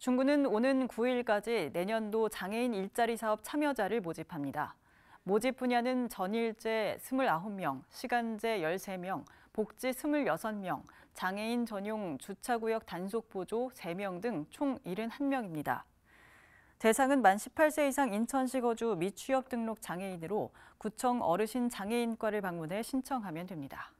중구는 오는 9일까지 내년도 장애인 일자리 사업 참여자를 모집합니다. 모집 분야는 전일제 29명, 시간제 13명, 복지 26명, 장애인 전용 주차구역 단속 보조 3명 등 총 71명입니다. 대상은 만 18세 이상 인천시 거주 미취업 등록 장애인으로 구청 어르신 장애인과를 방문해 신청하면 됩니다.